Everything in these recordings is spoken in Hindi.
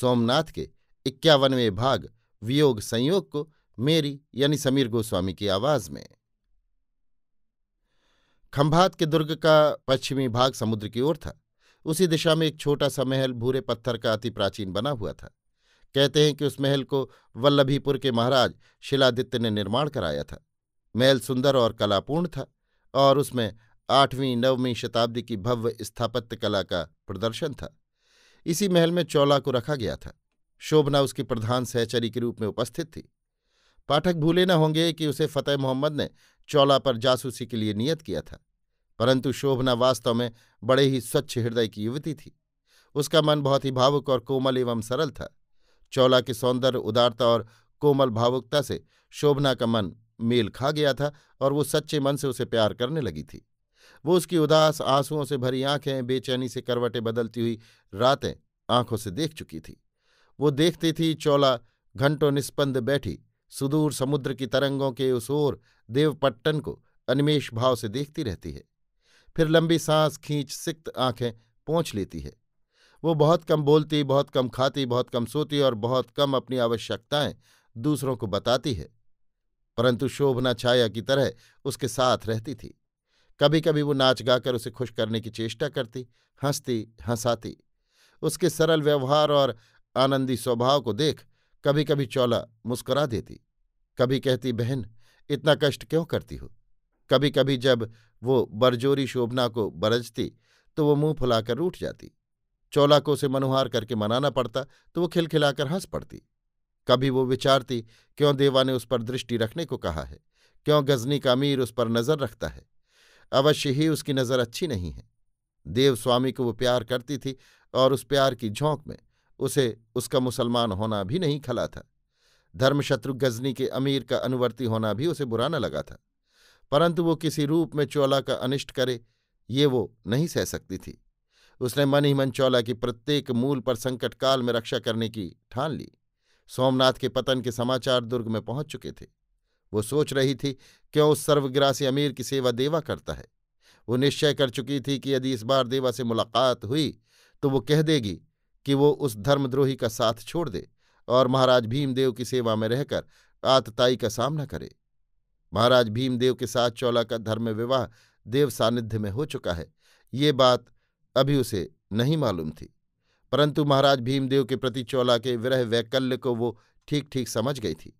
सोमनाथ के इक्यावनवें भाग वियोग संयोग को मेरी यानी समीर गोस्वामी की आवाज में खंभात के दुर्ग का पश्चिमी भाग समुद्र की ओर था उसी दिशा में एक छोटा सा महल भूरे पत्थर का अति प्राचीन बना हुआ था कहते हैं कि उस महल को वल्लभीपुर के महाराज शिलादित्य ने निर्माण कराया था महल सुंदर और कलापूर्ण था और उसमें आठवीं नववीं शताब्दी की भव्य स्थापत्य कला का प्रदर्शन था इसी महल में चौला को रखा गया था शोभना उसकी प्रधान सहचरी के रूप में उपस्थित थी पाठक भूले न होंगे कि उसे फतेह मोहम्मद ने चौला पर जासूसी के लिए नियत किया था परंतु शोभना वास्तव में बड़े ही स्वच्छ हृदय की युवती थी उसका मन बहुत ही भावुक और कोमल एवं सरल था चौला के सौंदर्य उदारता और कोमल भावुकता से शोभना का मन मेल खा गया था और वो सच्चे मन से उसे प्यार करने लगी थी वो उसकी उदास आंसुओं से भरी आंखें बेचैनी से करवटें बदलती हुई रातें आंखों से देख चुकी थी वो देखती थी चौला घंटों निस्पंद बैठी सुदूर समुद्र की तरंगों के उस ओर देवपट्टन को अनिमेश भाव से देखती रहती है फिर लंबी सांस खींच सिक्त आंखें पहुँच लेती है वो बहुत कम बोलती बहुत कम खाती बहुत कम सोती और बहुत कम अपनी आवश्यकताएं दूसरों को बताती है परंतु शोभना छाया की तरह उसके साथ रहती थी कभी कभी वो नाच गाकर उसे खुश करने की चेष्टा करती हंसती हंसाती उसके सरल व्यवहार और आनंदी स्वभाव को देख कभी कभी चौला मुस्कुरा देती कभी कहती बहन इतना कष्ट क्यों करती हो कभी कभी जब वो बरजोरी शोभना को बरजती तो वो मुंह फुलाकर उठ जाती चौला को उसे मनुहार करके मनाना पड़ता तो वो खिलखिलाकर हंस पड़ती कभी वो विचारती क्यों देवा ने उस पर दृष्टि रखने को कहा है क्यों गजनी का अमीर उस पर नजर रखता है अवश्य ही उसकी नज़र अच्छी नहीं है देवस्वामी को वो प्यार करती थी और उस प्यार की झोंक में उसे उसका मुसलमान होना भी नहीं खला था धर्मशत्रु गजनी के अमीर का अनुवर्ती होना भी उसे बुरा न लगा था परंतु वो किसी रूप में चोला का अनिष्ट करे ये वो नहीं सह सकती थी उसने मन ही मन चौला की प्रत्येक मूल पर संकट काल में रक्षा करने की ठान ली सोमनाथ के पतन के समाचार दुर्ग में पहुंच चुके थे वो सोच रही थी क्यों उस सर्वग्रासी अमीर की सेवा देवा करता है वो निश्चय कर चुकी थी कि यदि इस बार देवा से मुलाकात हुई तो वो कह देगी कि वो उस धर्मद्रोही का साथ छोड़ दे और महाराज भीमदेव की सेवा में रहकर आतताई का सामना करे महाराज भीमदेव के साथ चौला का धर्म विवाह देव सानिध्य में हो चुका है ये बात अभी उसे नहीं मालूम थी परंतु महाराज भीमदेव के प्रति चौला के विरह वैकल्य को वो ठीक ठीक समझ गई थी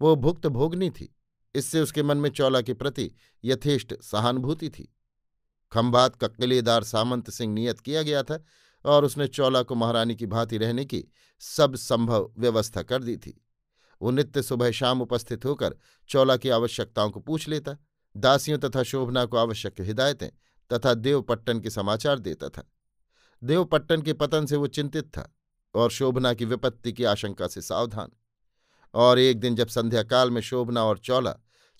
वो भुक्त भोगनी थी इससे उसके मन में चौला के प्रति यथेष्ट सहानुभूति थी खम्बात का किलेदार सामंत सिंह नियत किया गया था और उसने चौला को महारानी की भांति रहने की सब संभव व्यवस्था कर दी थी वो नित्य सुबह शाम उपस्थित होकर चौला की आवश्यकताओं को पूछ लेता दासियों तथा शोभना को आवश्यक हिदायतें तथा देवपट्टन के समाचार देता था देवपट्टन के पतन से वो चिंतित था और शोभना की विपत्ति की आशंका से सावधान और एक दिन जब संध्याकाल में शोभना और चौला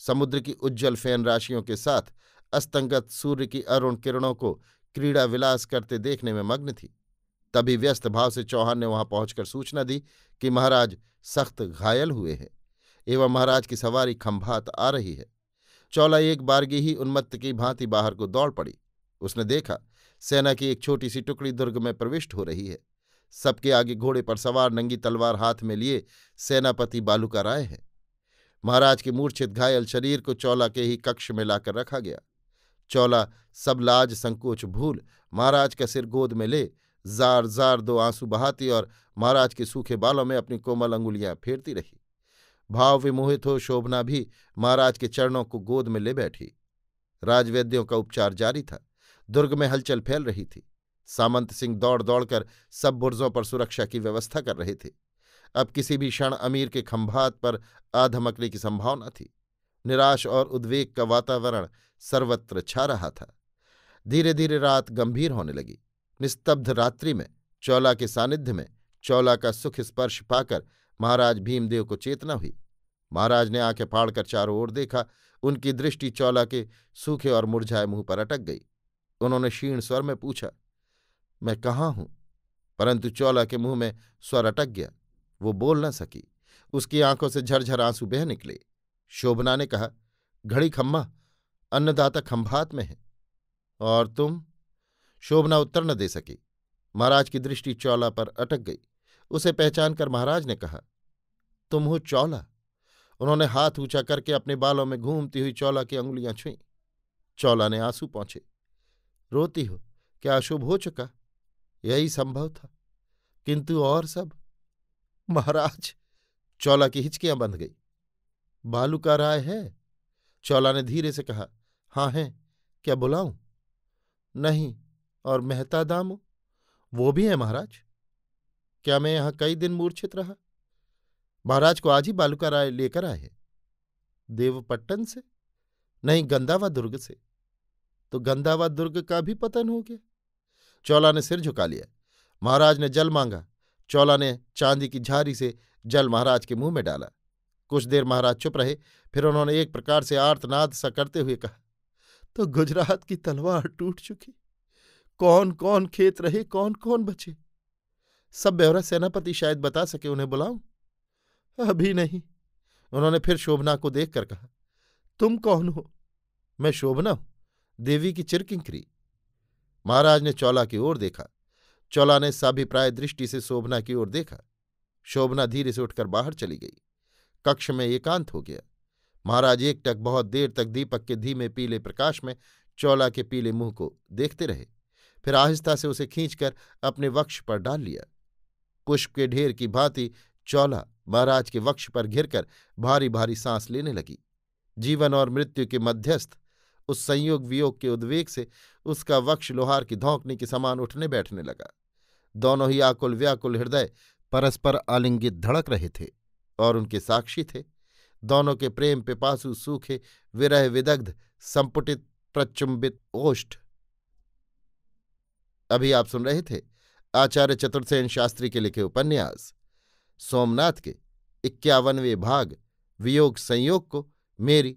समुद्र की उज्जवल फैन राशियों के साथ अस्तंगत सूर्य की अरुण किरणों को क्रीड़ा विलास करते देखने में मग्न थी तभी व्यस्त भाव से चौहान ने वहां पहुंचकर सूचना दी कि महाराज सख्त घायल हुए हैं एवं महाराज की सवारी खंभात आ रही है चौला एक बारगी ही उन्मत्त की भांति बाहर को दौड़ पड़ी उसने देखा सेना की एक छोटी सी टुकड़ी दुर्ग में प्रविष्ट हो रही है सबके आगे घोड़े पर सवार नंगी तलवार हाथ में लिए सेनापति बालूका राय है महाराज के मूर्छित घायल शरीर को चौला के ही कक्ष में लाकर रखा गया चौला सब लाज संकोच भूल महाराज का सिर गोद में ले जार जार दो आंसू बहाती और महाराज के सूखे बालों में अपनी कोमल अंगुलियां फेरती रही भाव विमोहित हो शोभना भी महाराज के चरणों को गोद में ले बैठी राजवैद्यों का उपचार जारी था दुर्ग में हलचल फैल रही थी सामंत सिंह दौड़ दौड़कर सब बुर्जों पर सुरक्षा की व्यवस्था कर रहे थे अब किसी भी क्षण अमीर के खंभात पर आधमकने की संभावना थी निराश और उद्वेग का वातावरण सर्वत्र छा रहा था धीरे धीरे रात गंभीर होने लगी निस्तब्ध रात्रि में चौला के सानिध्य में चौला का सुख स्पर्श पाकर महाराज भीमदेव को चेतना हुई महाराज ने आंखें फाड़कर चारों ओर देखा उनकी दृष्टि चौला के सूखे और मुरझाए मुंह पर अटक गई उन्होंने क्षीण स्वर में पूछा मैं कहाँ हूं परंतु चौला के मुंह में स्वर अटक गया वो बोल न सकी उसकी आंखों से झरझर आंसू बह निकले शोभना ने कहा घड़ी खम्मा अन्नदाता खंभात में है और तुम शोभना उत्तर न दे सकी महाराज की दृष्टि चौला पर अटक गई उसे पहचान कर महाराज ने कहा तुम हो चौला उन्होंने हाथ ऊंचा करके अपने बालों में घूमती हुई चौला की अंगुलियां छुई चौला ने आंसू पहुंचे रोती हो क्या अशुभ हो चुका यही संभव था किंतु और सब महाराज चौला की हिचकियां बंध गई बालू का राय है चौला ने धीरे से कहा हाँ है क्या बुलाऊं नहीं और मेहता दामो वो भी है महाराज क्या मैं यहां कई दिन मूर्छित रहा महाराज को आज ही का राय लेकर आए हैं देवपट्टन से नहीं गंदावा दुर्ग से तो गंदावा दुर्ग का भी पतन हो गया चौला ने सिर झुका लिया महाराज ने जल मांगा चौला ने चांदी की झारी से जल महाराज के मुंह में डाला कुछ देर महाराज चुप रहे फिर उन्होंने एक प्रकार से आर्तनाद सा करते हुए कहा तो गुजरात की तलवार टूट चुकी कौन कौन खेत रहे कौन कौन बचे सब ब्यौरा सेनापति शायद बता सके उन्हें बुलाऊं अभी नहीं उन्होंने फिर शोभना को देखकर कहा तुम कौन हो मैं शोभना हूं देवी की चिरकिंकरी महाराज ने चौला की ओर देखा चौला ने साभिप्राय दृष्टि से शोभना की ओर देखा शोभना धीरे से उठकर बाहर चली गई कक्ष में एकांत हो गया महाराज एक टक बहुत देर तक दीपक के धीमे पीले प्रकाश में चौला के पीले मुंह को देखते रहे फिर आहिस्ता से उसे खींचकर अपने वक्ष पर डाल लिया पुष्प के ढेर की भांति चौला महाराज के वक्ष पर घिरकर भारी भारी सांस लेने लगी जीवन और मृत्यु के मध्यस्थ उस संयोग वियोग के उद्वेग से उसका वक्ष लोहार की धोंकने के समान उठने बैठने लगा दोनों ही आकुल व्याकुल हृदय परस्पर आलिंगित धड़क रहे थे और उनके साक्षी थे दोनों के प्रेम पिपासु सूखे विरह विदग्ध संपुटित प्रचुंबित ओष्ठ अभी आप सुन रहे थे आचार्य चतुर्सेन शास्त्री के लिखे उपन्यास सोमनाथ के इक्यावनवे भाग वियोग संयोग को मेरी